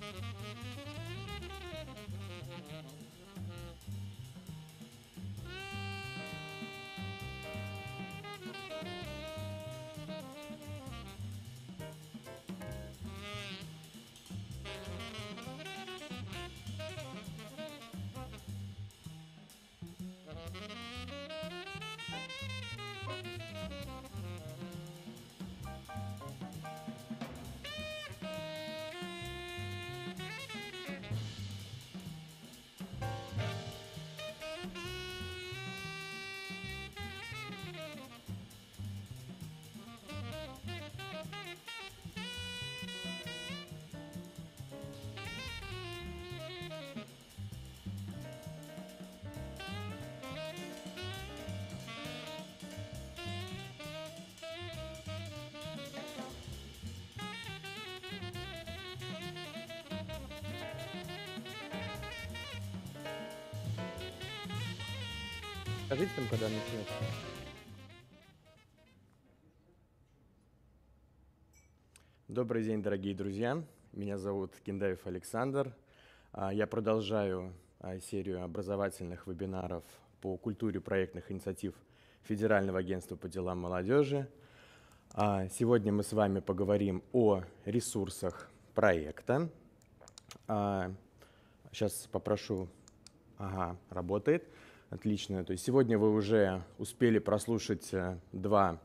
Thank you. Скажите там, когда начнется. Добрый день, дорогие друзья. Меня зовут Киндаев Александр. А, я продолжаю а, серию образовательных вебинаров по культуре проектных инициатив Федерального агентства по делам молодежи. А, сегодня мы с вами поговорим о ресурсах проекта. Сейчас попрошу. Ага, работает. Работает. Отлично. То есть сегодня вы уже успели прослушать э, два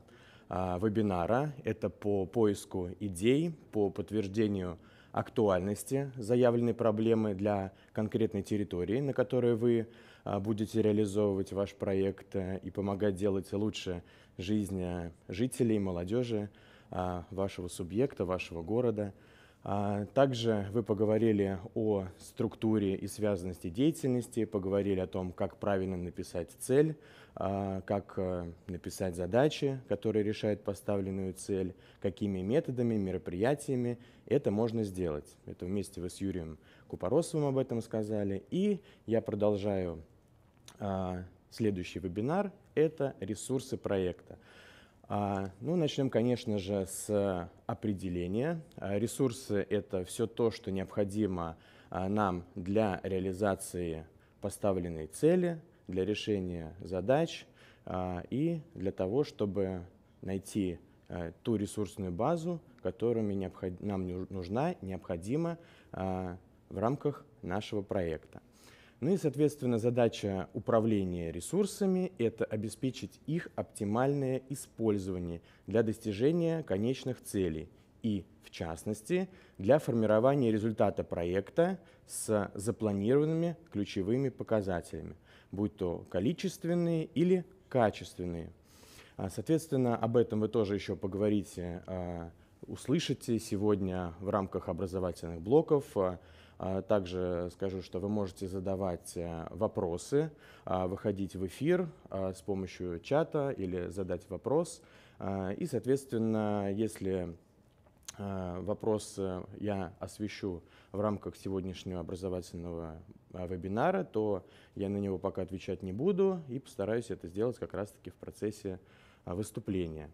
а, вебинара. Это по поиску идей, по подтверждению актуальности заявленной проблемы для конкретной территории, на которой вы а, будете реализовывать ваш проект а, и помогать делать лучше жизнь э, жителей, молодежи а, вашего субъекта, вашего города – а, также вы поговорили о структуре и связанности деятельности, поговорили о том, как правильно написать цель, а, как э, написать задачи, которые решают поставленную цель, какими методами, мероприятиями это можно сделать. Это вместе вы с Юрием Купоросовым об этом сказали. И я продолжаю а, следующий вебинар. Это ресурсы проекта. А, ну, начнем, конечно же, с а, определения. А, ресурсы – это все то, что необходимо нам для реализации поставленной цели, для решения задач и для того, чтобы найти ту ресурсную базу, которая нам нужна, необходима в рамках нашего проекта. Ну и, соответственно, задача управления ресурсами – это обеспечить их оптимальное использование для достижения конечных целей и, в частности, для формирования результата проекта с запланированными ключевыми показателями, будь то количественные или качественные. А, соответственно, об этом вы тоже еще поговорите, а, услышите сегодня в рамках образовательных блоков. А, а, также скажу, что вы можете задавать э, вопросы, а, выходить в эфир а, с помощью чата или задать вопрос. И, соответственно, если вопрос э, я освещу в рамках сегодняшнего образовательного вебинара, то я на него пока отвечать не буду и постараюсь это сделать как раз-таки в процессе выступления.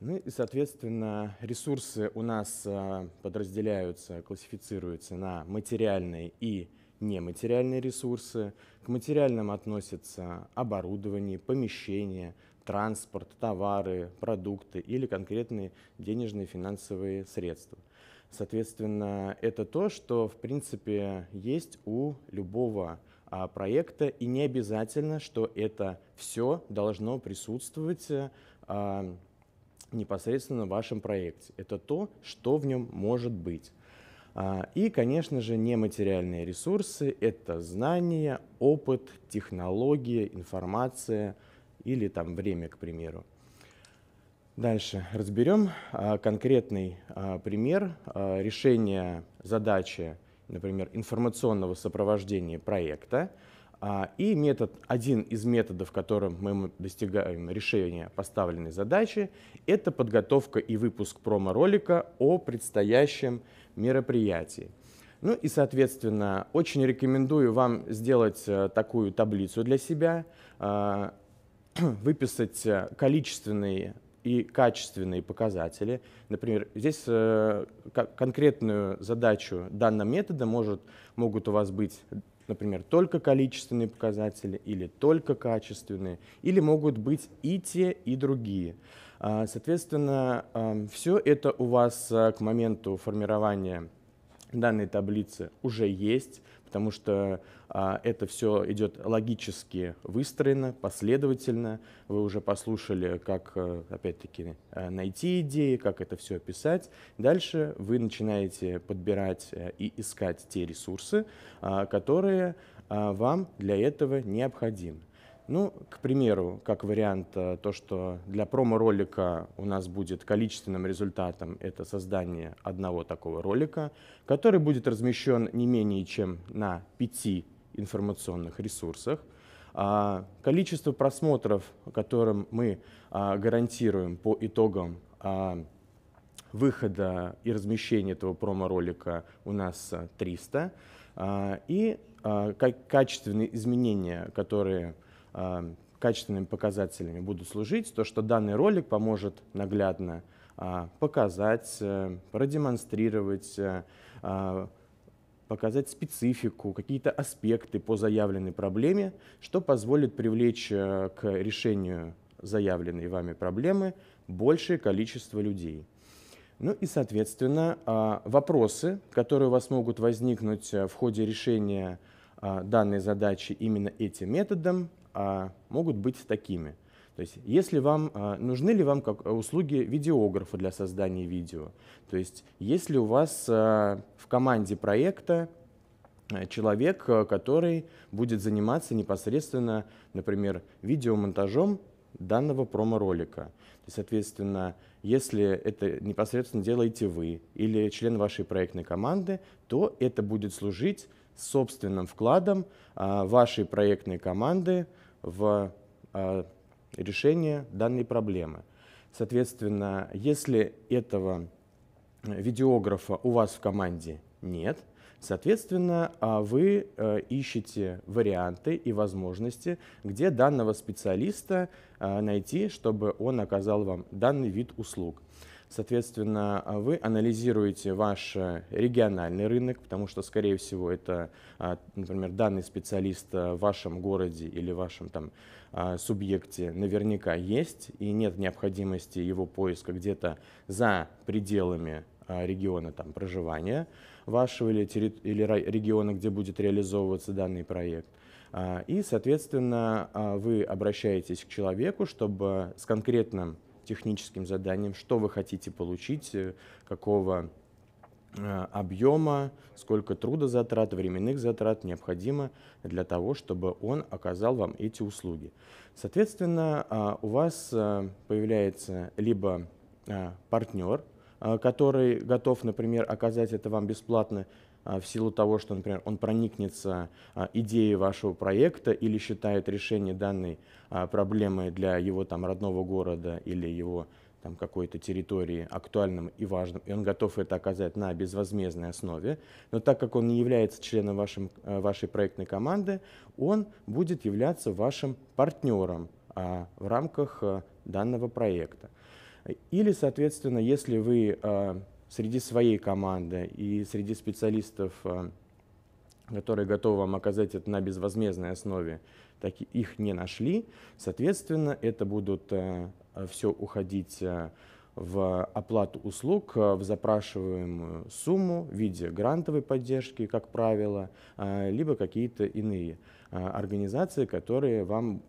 Ну и, соответственно, ресурсы у нас а, подразделяются, классифицируются на материальные и нематериальные ресурсы. К материальным относятся оборудование, помещение, транспорт, товары, продукты или конкретные денежные финансовые средства. Соответственно, это то, что, в принципе, есть у любого а, проекта, и не обязательно, что это все должно присутствовать а, непосредственно в вашем проекте. Это то, что в нем может быть. А, и, конечно же, нематериальные ресурсы – это знания, опыт, технология, информация или там время, к примеру. Дальше разберем а, конкретный а, пример решения задачи, например, информационного сопровождения проекта – а, и метод, один из методов, которым мы достигаем решения поставленной задачи, это подготовка и выпуск промо-ролика о предстоящем мероприятии. Ну и, соответственно, очень рекомендую вам сделать э, такую таблицу для себя, а, выписать э, количественные и качественные показатели. Например, здесь э, конкретную задачу данного метода может, могут у вас быть например, только количественные показатели или только качественные, или могут быть и те, и другие. А, соответственно, а, все это у вас а, к моменту формирования данной таблицы уже есть потому что а, это все идет логически выстроено, последовательно. Вы уже послушали, как, э, опять-таки, э, найти идеи, как это все описать. Дальше вы начинаете подбирать э, и искать те ресурсы, а, которые а, вам для этого необходимы. Ну, к примеру, как вариант, э, то, что для промо-ролика у нас будет количественным результатом это создание одного такого ролика, который будет размещен не менее чем на пяти информационных ресурсах. А количество просмотров, которым мы а, гарантируем по итогам а, выхода и размещения этого промо-ролика у нас 300. Э, и качественные изменения, которые Эм, качественными показателями будут служить, то, что данный ролик поможет наглядно а, показать, э, продемонстрировать, э, а, показать специфику, какие-то аспекты по заявленной проблеме, что позволит привлечь э, к решению заявленной вами проблемы большее количество людей. Ну и, соответственно, а, вопросы, которые у вас могут возникнуть в ходе решения данной задачи именно этим методом, а, могут быть такими. То есть, если вам а, нужны ли вам как услуги видеографа для создания видео, то есть, если у вас а, в команде проекта человек, который будет заниматься непосредственно, например, видеомонтажом данного промо-ролика. И, соответственно, если это непосредственно делаете вы или член вашей проектной команды, то это будет служить собственным вкладом вашей проектной команды в а, решение данной проблемы. Соответственно, если этого э, видеографа у вас в команде нет, соответственно, а, вы э, ищете варианты и возможности, где данного специалиста а, найти, чтобы он оказал вам данный вид услуг. Соответственно, а вы анализируете ваш э, региональный рынок, потому что, скорее всего, это, а, например, данный специалист э, в вашем городе или вашем там, а, субъекте наверняка есть, и нет необходимости его поиска где-то за пределами региона там, проживания вашего или, терри- или региона, где будет реализовываться данный проект. И, соответственно, вы обращаетесь к человеку, чтобы с конкретным техническим заданием, что вы хотите получить, э, какого э, объема, сколько трудозатрат, временных затрат необходимо для того, чтобы он оказал вам эти услуги. Соответственно, а, у вас э, появляется либо партнер, который готов, например, оказать это вам бесплатно, а, в силу того, что, например, он проникнется а, идеей вашего проекта или считает решение данной а, проблемы для его там, родного города или его там, какой-то территории актуальным и важным, и он готов это оказать на безвозмездной основе. Но так как он не является членом вашим, вашей проектной команды, он будет являться вашим партнером в рамках данного проекта. Или, соответственно, если вы среди своей команды и среди специалистов, э, которые готовы вам оказать это на безвозмездной основе, так их не нашли. Соответственно, это будут э, все уходить э, в оплату услуг в запрашиваемую сумму в виде грантовой поддержки, как правило, либо какие-то иные организации, которые вам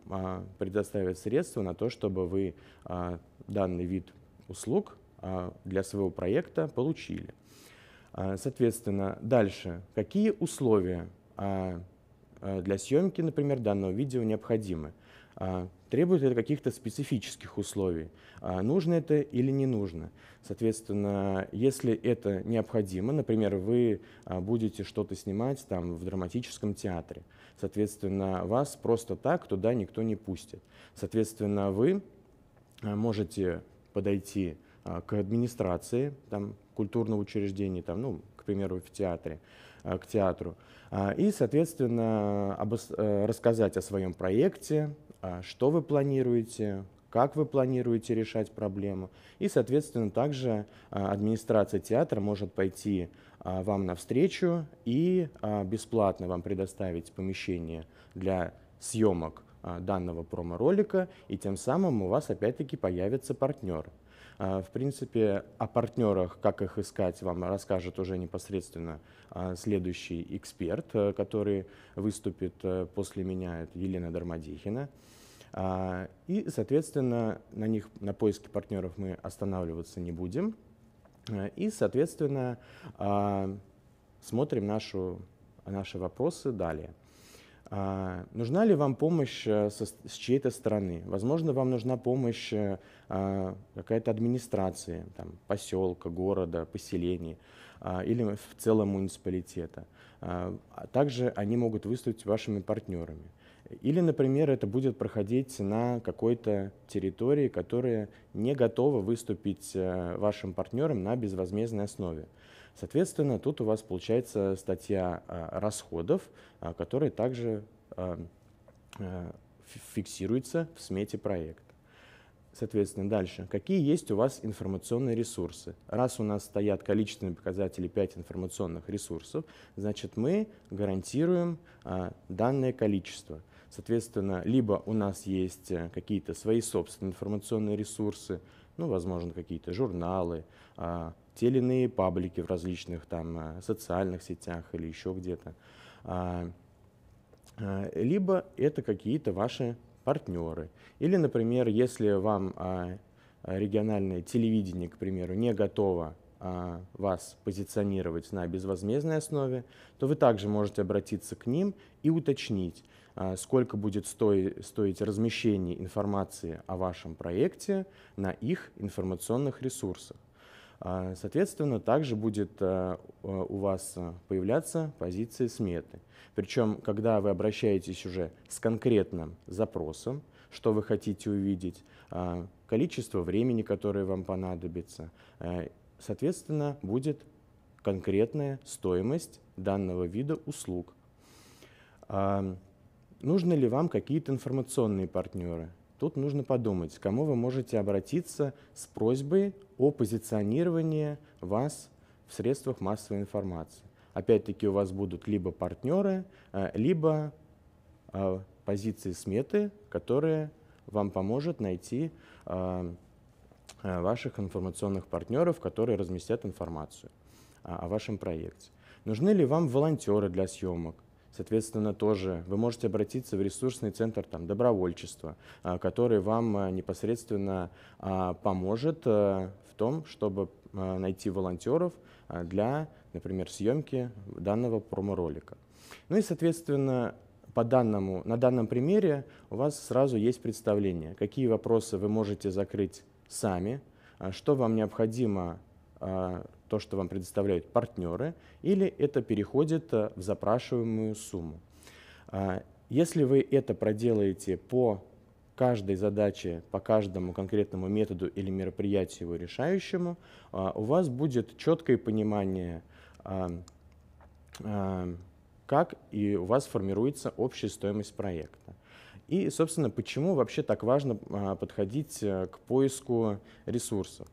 предоставят средства на то, чтобы вы данный вид услуг а, для своего проекта получили. А, соответственно, дальше, какие условия а, для съемки, например, данного видео необходимы? Требует это каких-то специфических условий? Нужно это или не нужно? Соответственно, если это необходимо, например, вы будете что-то снимать там в драматическом театре, соответственно, вас просто так туда никто не пустит. Соответственно, вы можете подойти а, к администрации там, культурного учреждения, там, ну, к примеру, в театре, а, к театру. А, и, соответственно, обос... Э, рассказать о своем проекте, что вы планируете, как вы планируете решать проблему. И, соответственно, также администрация театра может пойти вам навстречу и бесплатно вам предоставить помещение для съемок а, данного промо-ролика, и тем самым у вас опять-таки появится партнер. А, в принципе, о партнерах, как их искать, вам расскажет уже непосредственно а, следующий эксперт, э, который выступит э, после меня, это Елена Дармадихина. И, соответственно, на них, на поиске партнеров мы останавливаться не будем. И, соответственно, смотрим нашу, наши вопросы далее. А, нужна ли вам помощь э, с чьей-то стороны? Возможно, вам нужна помощь э, а, какая-то администрации, там, поселка, города, поселения а, или в целом муниципалитета. Также они могут выступить вашими партнерами. Или, например, это будет проходить на какой-то территории, которая не готова выступить э, вашим партнером на безвозмездной основе. Соответственно, тут у вас получается статья а, расходов, а, которая также а, фиксируется в смете проекта. Соответственно, дальше. Какие есть у вас информационные ресурсы? Раз у нас стоят количественные показатели 5 информационных ресурсов, значит мы гарантируем данное количество. Соответственно, либо у нас есть э, какие-то свои собственные информационные ресурсы, ну, возможно, какие-то журналы, те или иные паблики в различных там э, социальных сетях или еще где-то. А, а, либо это какие-то ваши партнеры. Или, например, если вам а, региональное телевидение, к примеру, не готово вас позиционировать на безвозмездной основе, то вы также можете обратиться к ним и уточнить, сколько будет стоить, стоить размещение информации о вашем проекте на их информационных ресурсах. А, соответственно, также будет а, а, у вас появляться позиция сметы. Причем, когда вы обращаетесь уже с конкретным запросом, что вы хотите увидеть, количество времени, которое вам понадобится, соответственно, будет конкретная стоимость данного вида услуг. Нужны ли вам какие-то информационные партнеры? Тут нужно подумать, к кому вы можете обратиться с просьбой о позиционировании вас в средствах массовой информации. Опять-таки у вас будут либо партнеры, э, либо э, позиции сметы, которые вам поможет найти э, ваших информационных партнеров, которые разместят информацию а, о вашем проекте. Нужны ли вам волонтеры для съемок? Соответственно, тоже вы можете обратиться в ресурсный центр там, добровольчества, а, который вам а, непосредственно а, поможет э, в том, чтобы найти волонтеров для, например, съемки данного промо-ролика. Ну и, соответственно, по данному, на данном примере у вас сразу есть представление, какие вопросы вы можете закрыть сами, что вам необходимо то, что вам предоставляют партнеры, или это переходит э, в запрашиваемую сумму. А, если вы это проделаете по каждой задаче, по каждому конкретному методу или мероприятию его решающему, а, у вас будет четкое понимание, а, как и у вас формируется общая стоимость проекта. И, собственно, почему вообще так важно подходить э, к поиску ресурсов.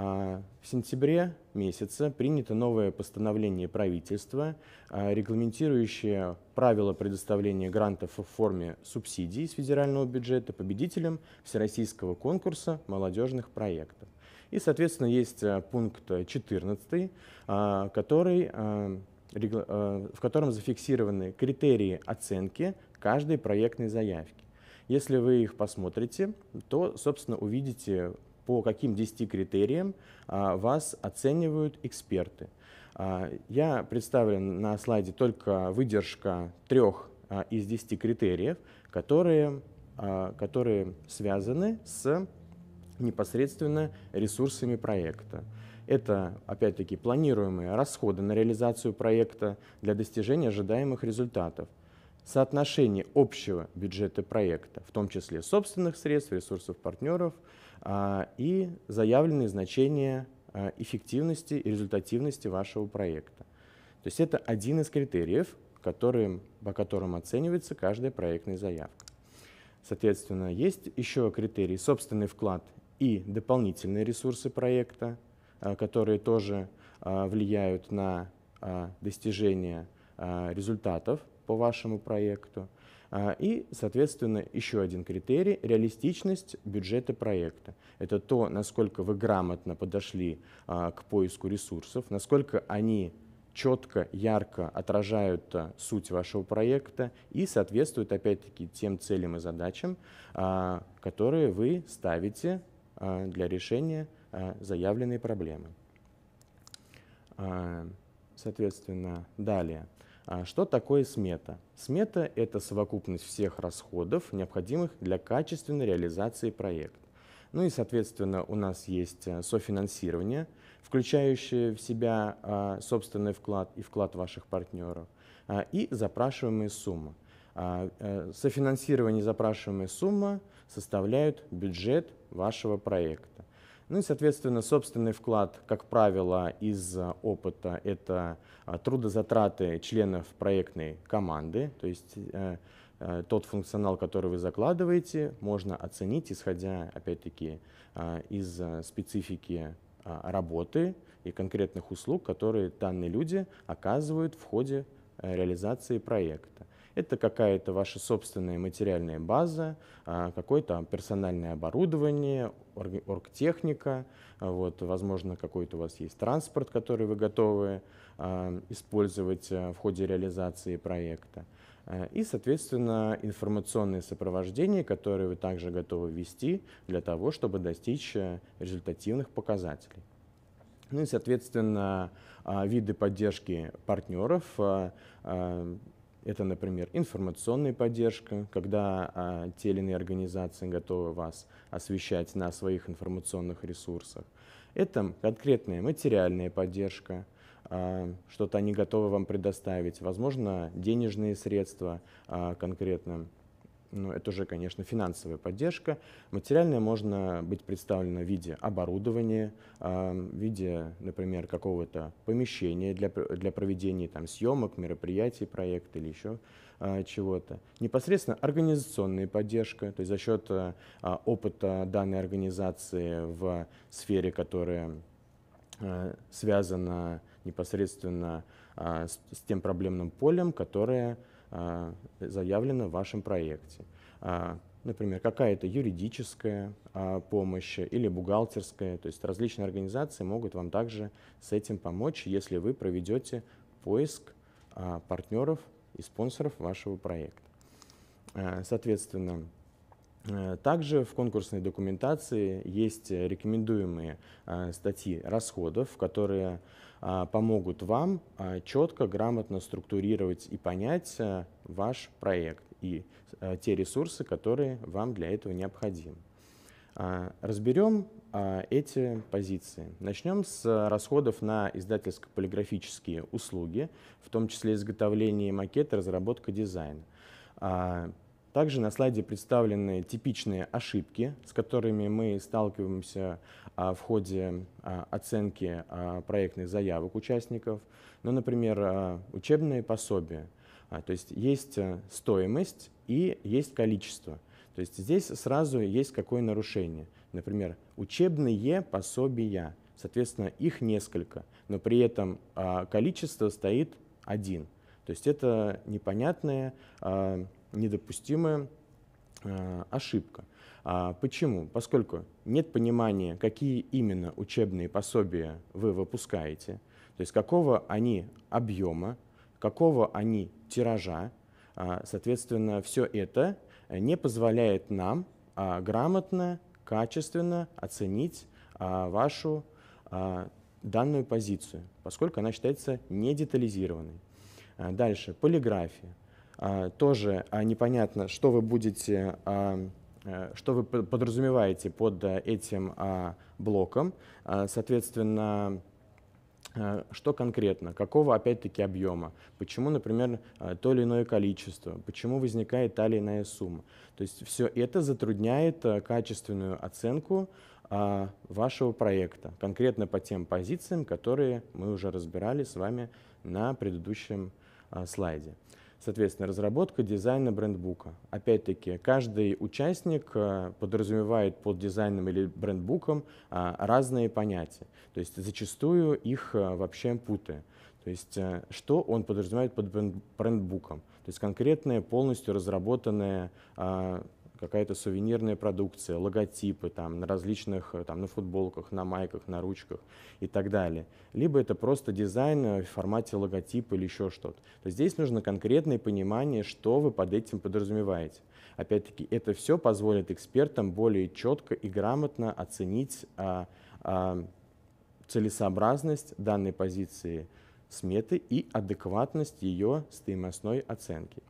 А, в сентябре месяце принято новое постановление правительства, а, регламентирующее правила предоставления грантов в форме субсидий из федерального бюджета победителям Всероссийского конкурса молодежных проектов. И, соответственно, есть а, пункт 14, который, в котором зафиксированы критерии оценки каждой проектной заявки. Если вы их посмотрите, то, собственно, увидите по каким 10 критериям а, вас оценивают эксперты. А, я представлен на слайде только выдержка трех а, из 10 критериев, которые, которые связаны с непосредственно ресурсами проекта. Это, опять-таки, планируемые расходы на реализацию проекта для достижения ожидаемых результатов, соотношение общего бюджета проекта, в том числе собственных средств, ресурсов партнеров – а, и заявленные значения а, эффективности и результативности вашего проекта. То есть это один из критериев, которым, по которым оценивается каждая проектная заявка. Соответственно, есть еще критерии собственный вклад и дополнительные ресурсы проекта, а, которые тоже влияют на достижение результатов по вашему проекту. А, и, соответственно, еще один критерий – реалистичность бюджета проекта. Это то, насколько вы грамотно подошли а, к поиску ресурсов, насколько они четко, ярко отражают а, суть вашего проекта и соответствуют, опять-таки, тем целям и задачам, которые вы ставите для решения заявленной проблемы. Соответственно, далее – а что такое смета? Смета – это совокупность всех расходов, необходимых для качественной реализации проекта. Ну и, соответственно, у нас есть э, софинансирование, включающее в себя а, собственный вклад и вклад ваших партнеров, а, и запрашиваемая сумма. Э, софинансирование и запрашиваемая сумма составляют бюджет вашего проекта. Ну и, соответственно, собственный вклад, как правило, из э, опыта – это э, трудозатраты членов проектной команды, то есть э, тот функционал, который вы закладываете, можно оценить, исходя, опять-таки, из специфики работы и конкретных услуг, которые данные люди оказывают в ходе реализации проекта. Это какая-то ваша собственная материальная база, а, какое-то персональное оборудование, оргтехника, вот, возможно, какой-то у вас есть транспорт, который вы готовы а, использовать а, в ходе реализации проекта. И, соответственно, информационное сопровождение, которое вы также готовы вести для того, чтобы достичь результативных показателей. Ну и, соответственно, виды поддержки партнеров это, например, информационная поддержка, когда а, те или иные организации готовы вас освещать на своих информационных ресурсах. Это конкретная материальная поддержка, а, что-то они готовы вам предоставить, возможно, денежные средства а, конкретно но ну, это уже, конечно, финансовая поддержка. Материальная можно быть представлена в виде оборудования, а, в виде, например, какого-то помещения для, для проведения там, съемок, мероприятий, проекта или еще а, чего-то. Непосредственно организационная поддержка, то есть за счет а, опыта данной организации в сфере, которая связана непосредственно с тем проблемным полем, которое а, заявлено в вашем проекте. А, например, какая-то юридическая а, помощь или бухгалтерская. То есть различные организации могут вам также с этим помочь, если вы проведете поиск партнеров и спонсоров вашего проекта. Соответственно, также в конкурсной документации есть рекомендуемые статьи расходов, которые а, помогут вам а, четко, грамотно структурировать и понять э, ваш проект и э, те ресурсы, которые вам для этого необходимы. А, разберем эти позиции. Начнем с расходов на издательско-полиграфические услуги, в том числе изготовление макета, разработка дизайна. Также на слайде представлены типичные ошибки, с которыми мы сталкиваемся а, в ходе а, оценки а, проектных заявок участников. Ну, например, учебные пособия. То есть есть э, стоимость и есть количество. То есть здесь сразу есть какое нарушение. Например, учебные пособия. Соответственно, их несколько, но при этом количество стоит один. То есть это непонятное недопустимая э, ошибка. А, почему? Поскольку нет понимания, какие именно учебные пособия вы выпускаете, то есть какого они объема, какого они тиража. А, соответственно, все это не позволяет нам а, грамотно, качественно оценить вашу данную позицию, поскольку она считается недетализированной. Э, дальше, полиграфия. А, тоже а, непонятно, что вы будете, а, э, что вы подразумеваете под э, этим блоком. Соответственно, что конкретно, какого опять-таки объема, почему, например, то или иное количество, почему возникает та или иная сумма. То есть все это затрудняет э, качественную оценку вашего проекта, конкретно по тем позициям, которые мы уже разбирали с вами на предыдущем слайде. Соответственно, разработка дизайна брендбука. Опять-таки, каждый участник э, подразумевает под дизайном или брендбуком э, разные понятия. То есть зачастую их э, вообще путая. То есть что он подразумевает под брендбуком? То есть конкретная, полностью разработанная какая-то сувенирная продукция, логотипы там на различных, э, там на футболках, на майках, на ручках и так далее. Либо это просто дизайн э, в формате логотипа или еще что-то. То здесь нужно конкретное понимание, что вы под этим подразумеваете. Опять-таки, это все позволит экспертам более четко и грамотно оценить а, а, целесообразность данной позиции сметы и адекватность ее стоимостной оценки.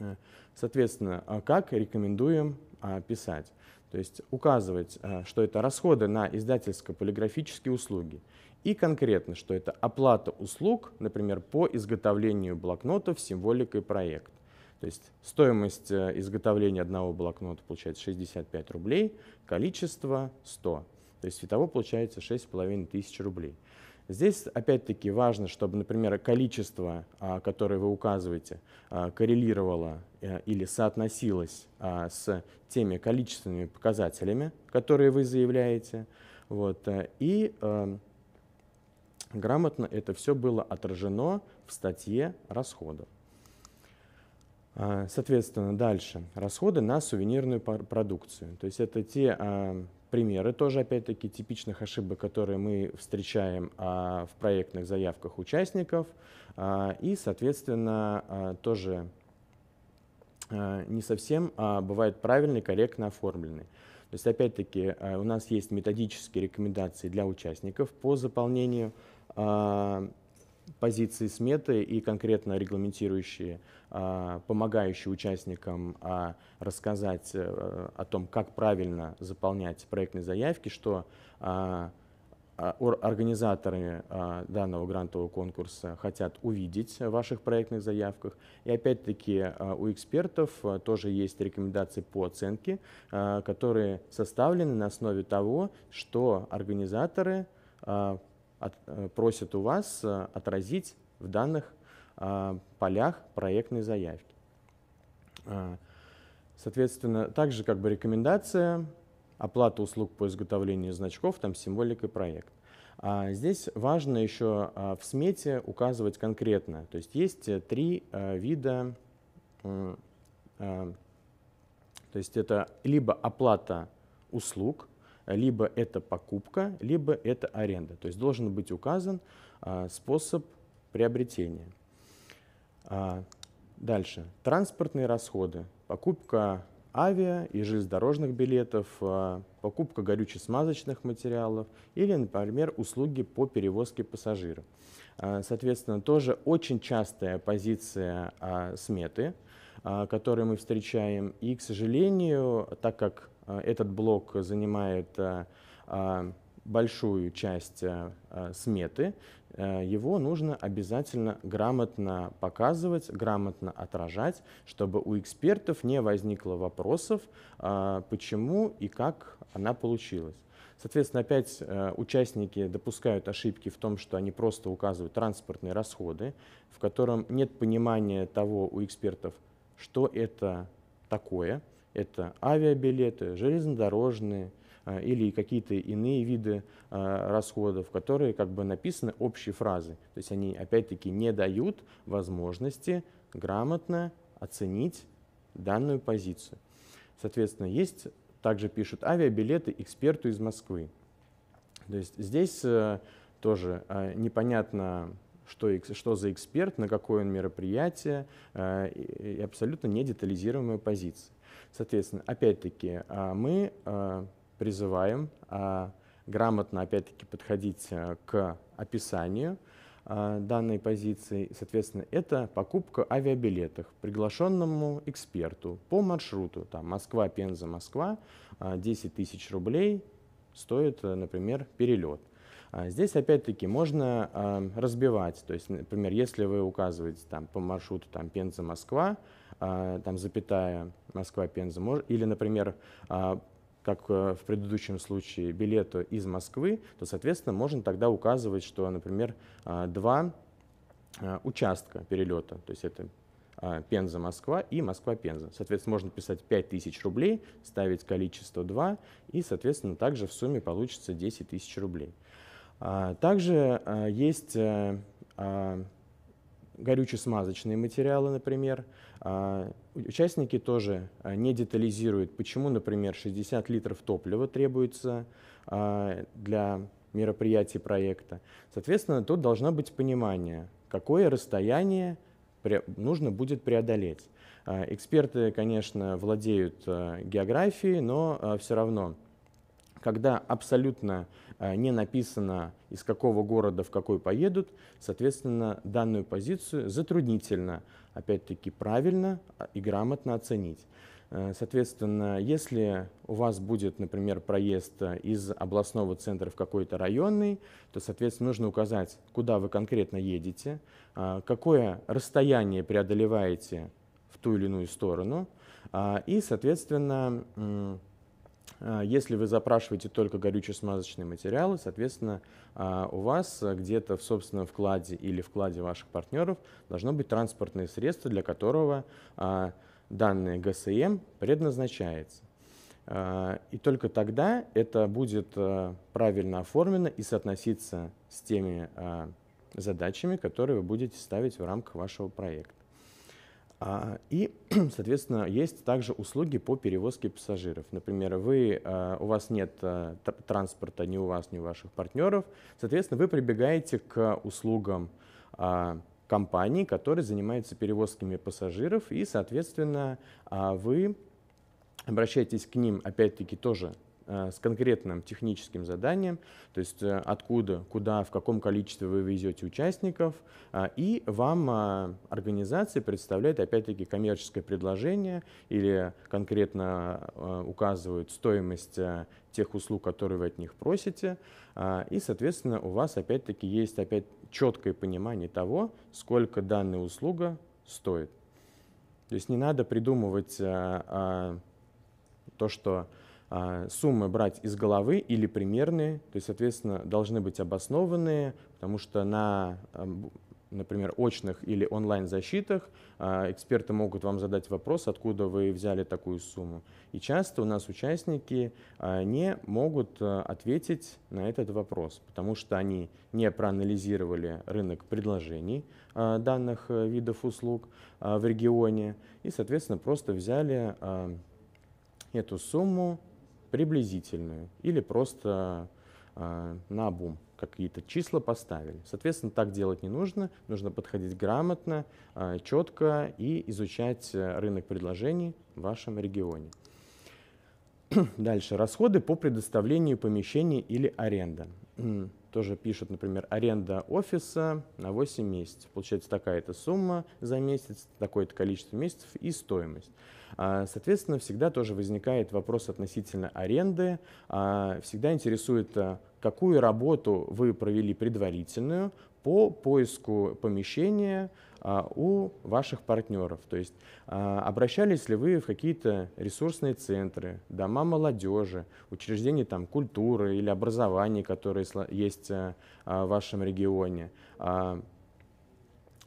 Э, соответственно, а как рекомендуем а, писать? То есть указывать, э, что это расходы на издательско-полиграфические услуги. И конкретно, что это оплата услуг, например, по изготовлению блокнотов с символикой проект. То есть стоимость э, изготовления одного блокнота получается 65 рублей, количество 100. То есть итого получается 6,5 тысяч рублей. Здесь, опять-таки, важно, чтобы, например, количество, а, которое вы указываете, а, коррелировало э, или соотносилось а, с теми количественными показателями, которые вы заявляете. Вот. Э, и эм, грамотно это все было отражено в статье расходов. А, соответственно, дальше расходы на сувенирную продукцию. То есть это те а, примеры тоже, опять-таки, типичных ошибок, которые мы встречаем а, в проектных заявках участников. и, соответственно, тоже не совсем бывает правильный, корректно оформленный. То есть, опять-таки, у нас есть методические рекомендации для участников по заполнению позиции сметы и конкретно регламентирующие, а, помогающие участникам а, рассказать э, о том, как правильно заполнять проектные заявки, что а, организаторы данного грантового конкурса хотят увидеть в ваших проектных заявках. И опять-таки у экспертов тоже есть рекомендации по оценке, которые составлены на основе того, что организаторы от, э, просят у вас э, отразить в данных а, полях проектной заявки. А, соответственно, также как бы рекомендация, оплата услуг по изготовлению значков, там символика и проект. А здесь важно еще а, в смете указывать конкретно. То есть есть э, три вида, то есть это либо оплата услуг, либо это покупка, либо это аренда. То есть должен быть указан а, способ приобретения. А, дальше. Транспортные расходы. Покупка авиа и железнодорожных билетов, а, покупка горюче-смазочных материалов или, например, услуги по перевозке пассажиров. Соответственно, тоже очень частая позиция сметы, которую мы встречаем. И, к сожалению, так как а, этот блок занимает а, а, большую часть сметы, э, его нужно обязательно грамотно показывать, грамотно отражать, чтобы у экспертов не возникло вопросов, почему и как она получилась. Соответственно, опять э, участники допускают ошибки в том, что они просто указывают транспортные расходы, в котором нет понимания того у экспертов, что это такое – это авиабилеты, железнодорожные а, или какие-то иные виды а, расходов, которые как бы написаны общей фразой. То есть они опять-таки не дают возможности грамотно оценить данную позицию. Соответственно, есть, также пишут авиабилеты эксперту из Москвы. То есть здесь э, тоже э, непонятно, что, что за эксперт, на какое он мероприятие, э, и абсолютно не детализируемая позиция. Соответственно, опять-таки, а, мы а, призываем а, грамотно, опять-таки, подходить к описанию данной позиции. Соответственно, это покупка авиабилетов приглашенному эксперту по маршруту. Там Москва, Пенза, Москва, 10 тысяч рублей стоит, э, например, перелет. Здесь опять-таки можно разбивать, то есть, например, если вы указываете там по маршруту там Пенза-Москва, а, там запятая Москва-Пенза, или, например, а, как э, в предыдущем случае, билету из Москвы, то, соответственно, можно тогда указывать, что, например, а, два участка перелета, то есть это Пенза-Москва и Москва-Пенза. Соответственно, можно писать 5000 рублей, ставить количество 2, и, соответственно, также в сумме получится 10 тысяч рублей. Также есть э, горюче-смазочные материалы, например. А, участники тоже а, не детализируют, почему, например, 60 литров топлива требуется а, для мероприятий проекта. Соответственно, тут должно быть понимание, какое расстояние нужно будет преодолеть. Эксперты, конечно, владеют географией, но все равно – когда абсолютно э, не написано, из какого города в какой поедут, соответственно, данную позицию затруднительно, опять-таки, правильно а, и грамотно оценить. Э, соответственно, если у вас будет, например, проезд э, из областного центра в какой-то районный, то, соответственно, нужно указать, куда вы конкретно едете, а, какое расстояние преодолеваете в ту или иную сторону, а, и, соответственно, а, если вы запрашиваете только горюче-смазочные материалы, соответственно, а, у вас э, где-то в собственном вкладе или вкладе ваших партнеров должно быть транспортное средство, для которого а, данное ГСМ предназначается. И только тогда это будет э, правильно оформлено и соотноситься с теми задачами, которые вы будете ставить в рамках вашего проекта. А, и, соответственно, есть также услуги по перевозке пассажиров. Например, вы, а, у вас нет а, транспорта ни у вас, ни у ваших партнеров. Соответственно, вы прибегаете к услугам компании, которые занимаются перевозками пассажиров, и, соответственно, вы обращаетесь к ним, опять-таки, тоже Э, с конкретным техническим заданием, то есть э, откуда, куда, в каком количестве вы везете участников, э, и вам организация представляет опять-таки коммерческое предложение или конкретно указывает стоимость тех услуг, которые вы от них просите, и, соответственно, у вас опять-таки есть опять четкое понимание того, сколько данная услуга стоит. То есть не надо придумывать то, что а, суммы брать из головы или примерные, то есть, соответственно, должны быть обоснованные, потому что на а, например, очных или онлайн-защитах, а, эксперты могут вам задать вопрос, откуда вы взяли такую сумму. И часто у нас участники не могут ответить на этот вопрос, потому что они не проанализировали рынок предложений данных э, видов услуг в регионе и, соответственно, просто взяли эту сумму приблизительную или просто э, а, на бум какие-то числа поставили. Соответственно, так делать не нужно. Нужно подходить грамотно, э, четко и изучать э, рынок предложений в вашем регионе. Дальше. Расходы по предоставлению помещений или аренда тоже пишут, например, аренда офиса на 8 месяцев. Получается такая-то сумма за месяц, такое-то количество месяцев и стоимость. А, соответственно, всегда тоже возникает вопрос относительно аренды. А, всегда интересует, а, какую работу вы провели предварительную по поиску помещения, а, у ваших партнеров. То есть а, обращались ли вы в какие-то ресурсные центры, дома молодежи, учреждения там, культуры или образования, которые есть э, а, в вашем регионе.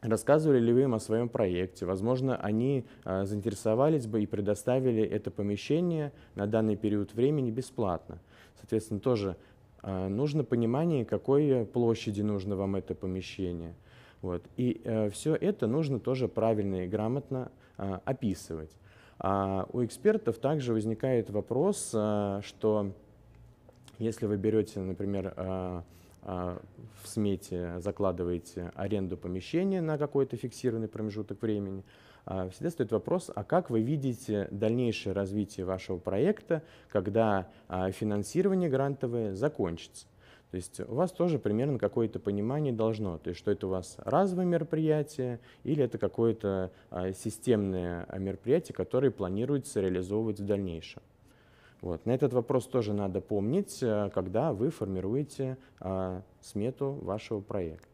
Рассказывали ли вы им о своем проекте? Возможно, они э, заинтересовались бы и предоставили это помещение на данный период времени бесплатно. Соответственно, тоже э, нужно понимание, какой площади нужно вам это помещение. Вот. И э, все это нужно тоже правильно и грамотно э, описывать. А у экспертов также возникает вопрос, э, что если вы берете, например, э, э в смете закладываете аренду помещения на какой-то фиксированный промежуток времени, э, всегда стоит вопрос, а как вы видите дальнейшее развитие вашего проекта, когда э, финансирование грантовое закончится? То есть у вас тоже примерно какое-то понимание должно, то есть что это у вас разовое мероприятие или это какое-то а, системное а, мероприятие, которое планируется реализовывать в дальнейшем. Вот. На этот вопрос тоже надо помнить, э, когда вы формируете а, смету вашего проекта.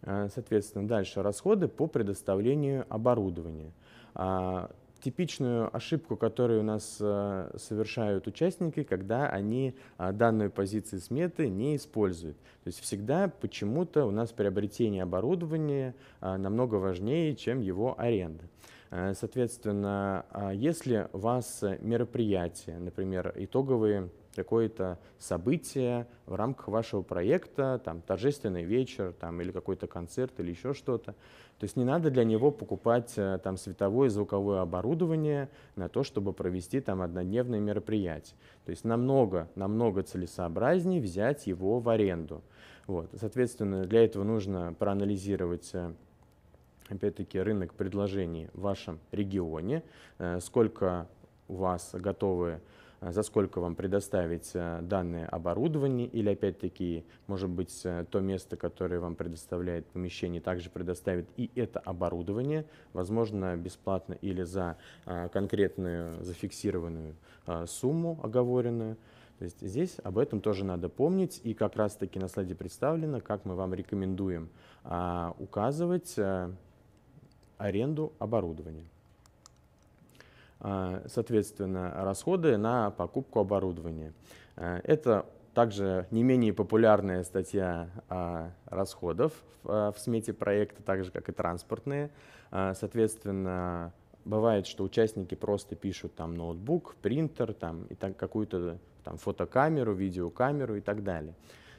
Э, соответственно, дальше расходы по предоставлению оборудования. А, типичную ошибку, которую у нас э, совершают участники, когда они э, данную позицию сметы не используют. То есть всегда почему-то у нас приобретение оборудования э, намного важнее, чем его аренда. Соответственно, если у вас мероприятие, например, итоговые какое-то событие в рамках вашего проекта, там, торжественный вечер там, или какой-то концерт или еще что-то. То есть не надо для него покупать э, там, световое и звуковое оборудование на то, чтобы провести там однодневное мероприятие. То есть намного, намного целесообразнее взять его в аренду. Вот. Соответственно, для этого нужно проанализировать э, опять-таки рынок предложений в вашем регионе, э, сколько у вас готовы а за сколько вам предоставить э, данное оборудование, или опять-таки, может быть, э, то место, которое вам предоставляет помещение, также предоставит и это оборудование, возможно, бесплатно или за а, конкретную зафиксированную а, сумму оговоренную. То есть здесь об этом тоже надо помнить, и как раз-таки на слайде представлено, как мы вам рекомендуем указывать э, аренду оборудования. А, соответственно, расходы на покупку оборудования. Э, это также не менее популярная статья а, расходов а, в смете проекта, так же как и транспортные. Соответственно, бывает, что участники просто пишут там ноутбук, принтер, там, и так какую-то там фотокамеру, видеокамеру и так далее.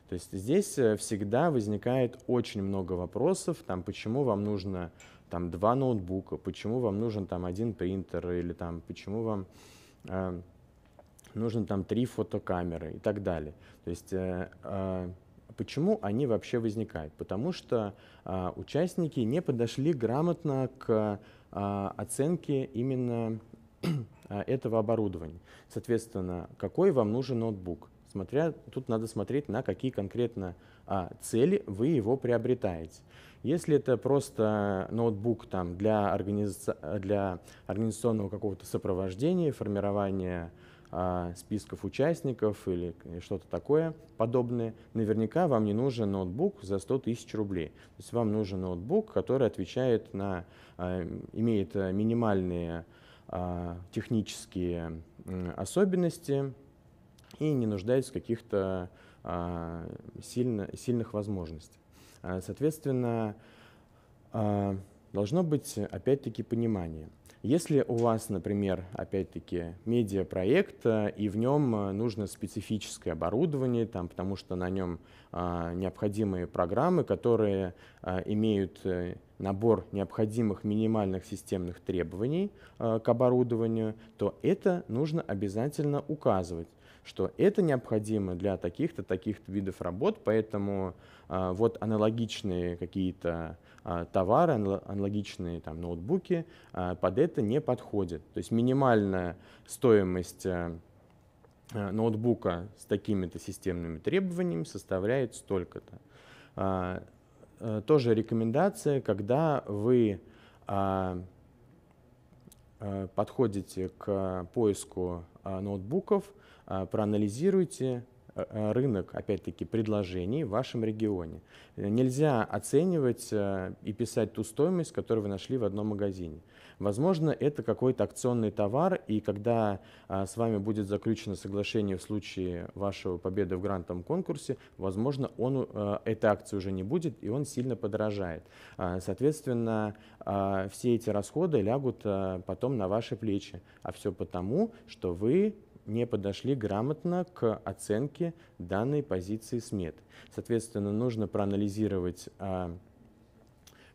То есть здесь э, всегда возникает очень много вопросов, там, почему вам нужно там два ноутбука, почему вам нужен там один принтер или там почему вам э, нужно там три фотокамеры и так далее. То есть э, э, почему они вообще возникают? Потому что э, участники не подошли грамотно к э, оценке именно э, этого оборудования. Соответственно, какой вам нужен ноутбук? Смотря, тут надо смотреть, на какие конкретно а, цели вы его приобретаете. Если это просто ноутбук там, для, организа... для организационного какого-то сопровождения, формирования э, списков участников или э, что-то такое подобное, наверняка вам не нужен ноутбук за 100 тысяч рублей. То есть вам нужен ноутбук, который отвечает на, э, имеет минимальные э, технические особенности и не нуждается в каких-то а, сильно, сильных возможностях. А, соответственно, а, должно быть, опять-таки, понимание. Если у вас, например, опять-таки, медиапроект, а, и в нем нужно специфическое оборудование, там, потому что на нем а, необходимые программы, которые а, имеют э, набор необходимых минимальных системных требований а, к оборудованию, то это нужно обязательно указывать что это необходимо для таких-то, таких-то видов работ, поэтому э, вот аналогичные какие-то э, товары, аналогичные там, ноутбуки э, под это не подходят. То есть минимальная стоимость э, э ноутбука с такими-то системными требованиями составляет столько-то. Э, тоже рекомендация, когда вы э, подходите к поиску ноутбуков, а, проанализируйте э, э, рынок, опять-таки, предложений в вашем регионе. Нельзя оценивать э, и писать ту стоимость, которую вы нашли в одном магазине. Возможно, это какой-то акционный товар, и когда а, с вами будет заключено соглашение в случае вашего победы в грантовом конкурсе, возможно, он, этой акции уже не будет, и он сильно подорожает. А, соответственно, все эти расходы лягут потом на ваши плечи. А все потому, что вы не подошли грамотно к оценке данной позиции смет. Соответственно, нужно проанализировать а,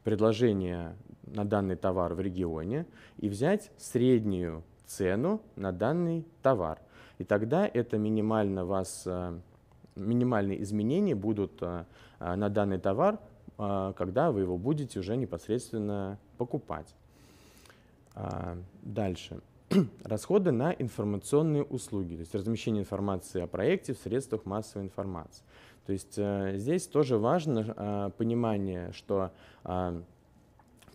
предложение на данный товар в регионе и взять среднюю цену на данный товар. И тогда это минимально вас, а, минимальные изменения будут а, на данный товар, когда вы его будете уже непосредственно покупать. Дальше. расходы на информационные услуги, то есть размещение информации о проекте в средствах массовой информации. То есть э, здесь тоже важно э, понимание, что э,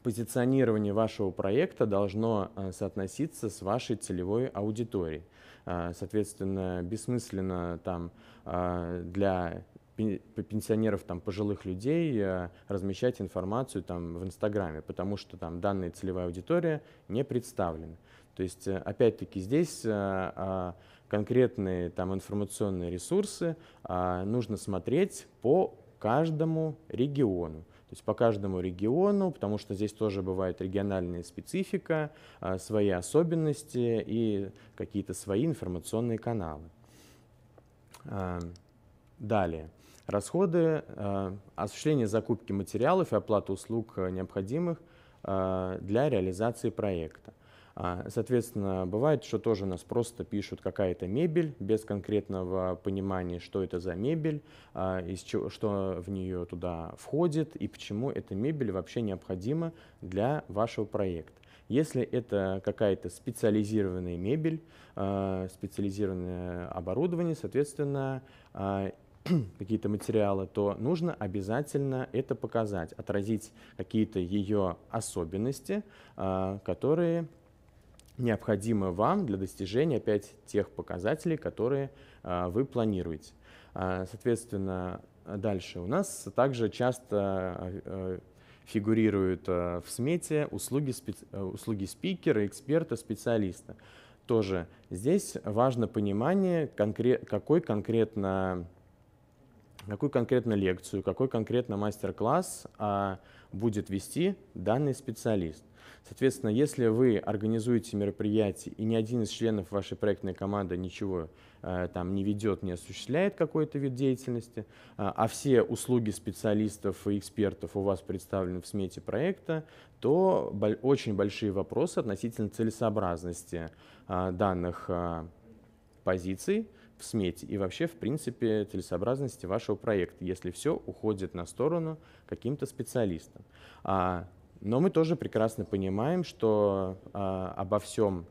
позиционирование вашего проекта должно э, соотноситься с вашей целевой аудиторией. Э, соответственно, бессмысленно там э, для пенсионеров, там, пожилых людей размещать информацию там, в Инстаграме, потому что там данная целевая аудитория не представлена. То есть, э, опять-таки, здесь э, а, конкретные там информационные ресурсы а, нужно смотреть по каждому региону. То есть по каждому региону, потому что здесь тоже бывает региональная специфика, а, свои особенности и какие-то свои информационные каналы. Далее. Расходы, осуществление закупки материалов и оплата услуг э, необходимых для реализации проекта. А, соответственно, бывает, что тоже нас просто пишут какая-то мебель без конкретного понимания, что это за мебель, а, из чего, что в нее туда входит и почему эта мебель вообще необходима для вашего проекта. Если это какая-то специализированная мебель, а, специализированное оборудование, соответственно, какие-то материалы, то нужно обязательно это показать, отразить какие-то ее особенности, которые необходимы вам для достижения опять тех показателей, которые а, вы планируете. А, соответственно, дальше у нас также часто а, фигурируют в смете услуги, специ... услуги спикера, эксперта, специалиста. Тоже здесь важно понимание, конкрет, какой, конкретно, какую конкретно лекцию, какой конкретно мастер-класс а, будет вести данный специалист. Соответственно, если вы организуете мероприятие, и ни один из членов вашей проектной команды ничего э, там не ведет, не осуществляет какой-то вид деятельности, э, а все услуги специалистов и экспертов у вас представлены в смете проекта, то очень большие вопросы относительно целесообразности э, данных позиций в смете и вообще, в принципе, целесообразности вашего проекта, если все уходит на сторону каким-то специалистам. А но мы тоже прекрасно понимаем, что а, обо всем